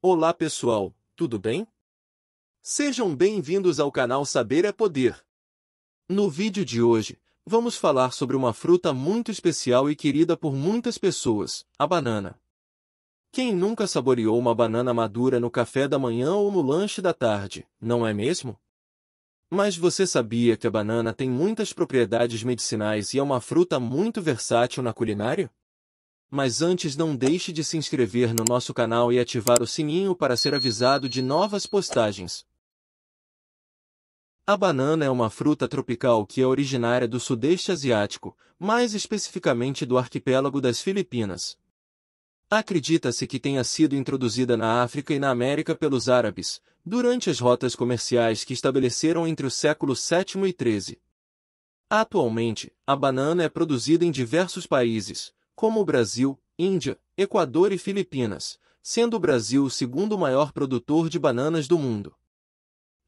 Olá pessoal, tudo bem? Sejam bem-vindos ao canal Saber é Poder. No vídeo de hoje, vamos falar sobre uma fruta muito especial e querida por muitas pessoas, a banana. Quem nunca saboreou uma banana madura no café da manhã ou no lanche da tarde, não é mesmo? Mas você sabia que a banana tem muitas propriedades medicinais e é uma fruta muito versátil na culinária? Mas antes não deixe de se inscrever no nosso canal e ativar o sininho para ser avisado de novas postagens. A banana é uma fruta tropical que é originária do Sudeste Asiático, mais especificamente do arquipélago das Filipinas. Acredita-se que tenha sido introduzida na África e na América pelos árabes, durante as rotas comerciais que estabeleceram entre o século VII e XIII. Atualmente, a banana é produzida em diversos países, como o Brasil, Índia, Equador e Filipinas, sendo o Brasil o segundo maior produtor de bananas do mundo.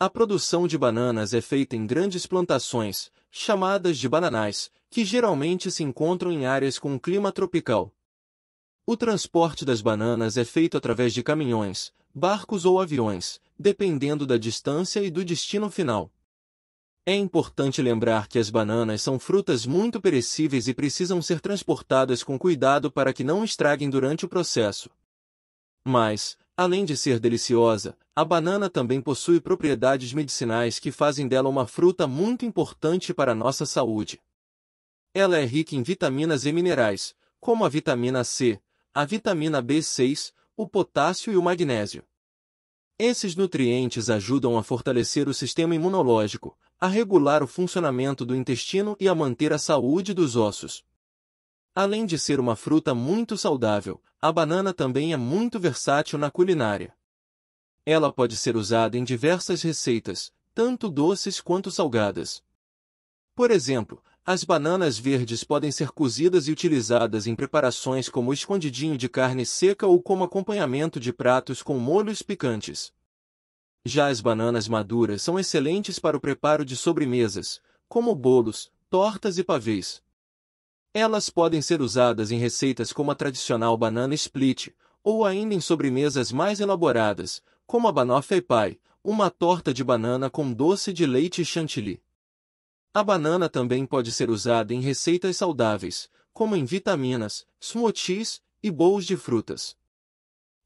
A produção de bananas é feita em grandes plantações, chamadas de bananais, que geralmente se encontram em áreas com clima tropical. O transporte das bananas é feito através de caminhões, barcos ou aviões, dependendo da distância e do destino final. É importante lembrar que as bananas são frutas muito perecíveis e precisam ser transportadas com cuidado para que não estraguem durante o processo. Mas, além de ser deliciosa, a banana também possui propriedades medicinais que fazem dela uma fruta muito importante para a nossa saúde. Ela é rica em vitaminas e minerais, como a vitamina C, a vitamina B6, o potássio e o magnésio. Esses nutrientes ajudam a fortalecer o sistema imunológico, a regular o funcionamento do intestino e a manter a saúde dos ossos. Além de ser uma fruta muito saudável, a banana também é muito versátil na culinária. Ela pode ser usada em diversas receitas, tanto doces quanto salgadas. Por exemplo, as bananas verdes podem ser cozidas e utilizadas em preparações como escondidinho de carne seca ou como acompanhamento de pratos com molhos picantes. Já as bananas maduras são excelentes para o preparo de sobremesas, como bolos, tortas e pavês. Elas podem ser usadas em receitas como a tradicional banana split, ou ainda em sobremesas mais elaboradas, como a banoffee pie, uma torta de banana com doce de leite e chantilly. A banana também pode ser usada em receitas saudáveis, como em vitaminas, smoothies e bowls de frutas.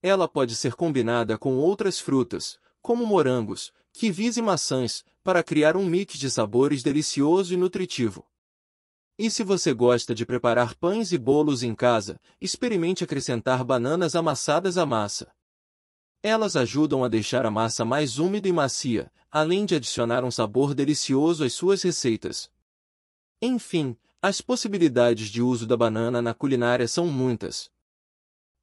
Ela pode ser combinada com outras frutas, como morangos, kiwis e maçãs, para criar um mix de sabores delicioso e nutritivo. E se você gosta de preparar pães e bolos em casa, experimente acrescentar bananas amassadas à massa. Elas ajudam a deixar a massa mais úmida e macia, além de adicionar um sabor delicioso às suas receitas. Enfim, as possibilidades de uso da banana na culinária são muitas.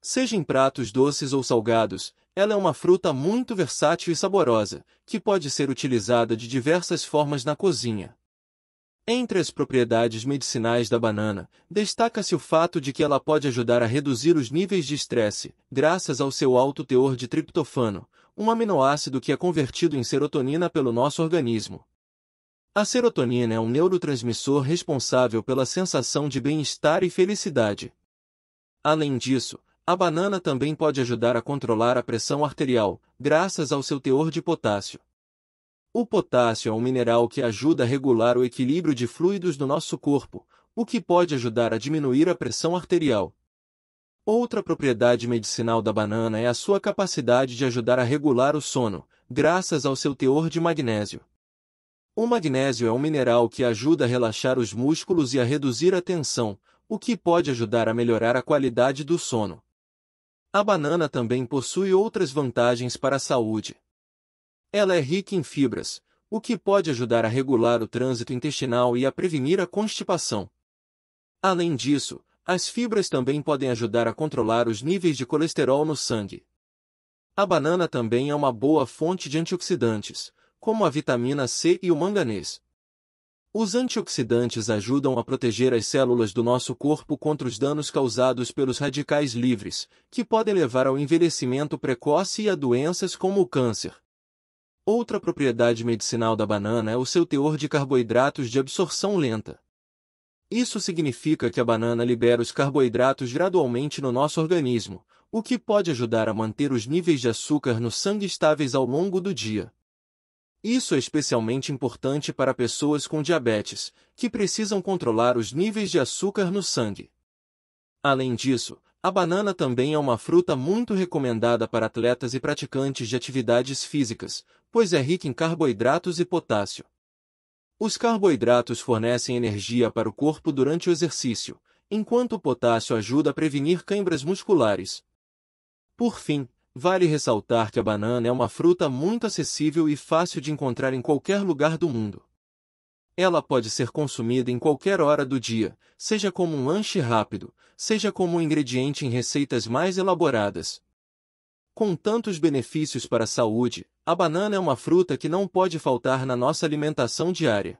Seja em pratos doces ou salgados, ela é uma fruta muito versátil e saborosa, que pode ser utilizada de diversas formas na cozinha. Entre as propriedades medicinais da banana, destaca-se o fato de que ela pode ajudar a reduzir os níveis de estresse, graças ao seu alto teor de triptofano, um aminoácido que é convertido em serotonina pelo nosso organismo. A serotonina é um neurotransmissor responsável pela sensação de bem-estar e felicidade. Além disso, a banana também pode ajudar a controlar a pressão arterial, graças ao seu teor de potássio. O potássio é um mineral que ajuda a regular o equilíbrio de fluidos no nosso corpo, o que pode ajudar a diminuir a pressão arterial. Outra propriedade medicinal da banana é a sua capacidade de ajudar a regular o sono, graças ao seu teor de magnésio. O magnésio é um mineral que ajuda a relaxar os músculos e a reduzir a tensão, o que pode ajudar a melhorar a qualidade do sono. A banana também possui outras vantagens para a saúde. Ela é rica em fibras, o que pode ajudar a regular o trânsito intestinal e a prevenir a constipação. Além disso, as fibras também podem ajudar a controlar os níveis de colesterol no sangue. A banana também é uma boa fonte de antioxidantes, como a vitamina C e o manganês. Os antioxidantes ajudam a proteger as células do nosso corpo contra os danos causados pelos radicais livres, que podem levar ao envelhecimento precoce e a doenças como o câncer. Outra propriedade medicinal da banana é o seu teor de carboidratos de absorção lenta. Isso significa que a banana libera os carboidratos gradualmente no nosso organismo, o que pode ajudar a manter os níveis de açúcar no sangue estáveis ao longo do dia. Isso é especialmente importante para pessoas com diabetes, que precisam controlar os níveis de açúcar no sangue. Além disso, a banana também é uma fruta muito recomendada para atletas e praticantes de atividades físicas, pois é rica em carboidratos e potássio. Os carboidratos fornecem energia para o corpo durante o exercício, enquanto o potássio ajuda a prevenir câimbras musculares. Por fim, Vale ressaltar que a banana é uma fruta muito acessível e fácil de encontrar em qualquer lugar do mundo. Ela pode ser consumida em qualquer hora do dia, seja como um lanche rápido, seja como um ingrediente em receitas mais elaboradas. Com tantos benefícios para a saúde, a banana é uma fruta que não pode faltar na nossa alimentação diária.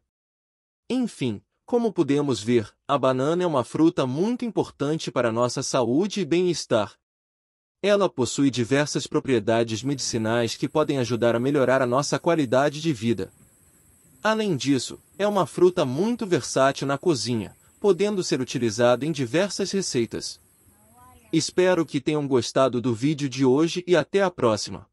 Enfim, como podemos ver, a banana é uma fruta muito importante para a nossa saúde e bem-estar, ela possui diversas propriedades medicinais que podem ajudar a melhorar a nossa qualidade de vida. Além disso, é uma fruta muito versátil na cozinha, podendo ser utilizada em diversas receitas. Espero que tenham gostado do vídeo de hoje e até a próxima.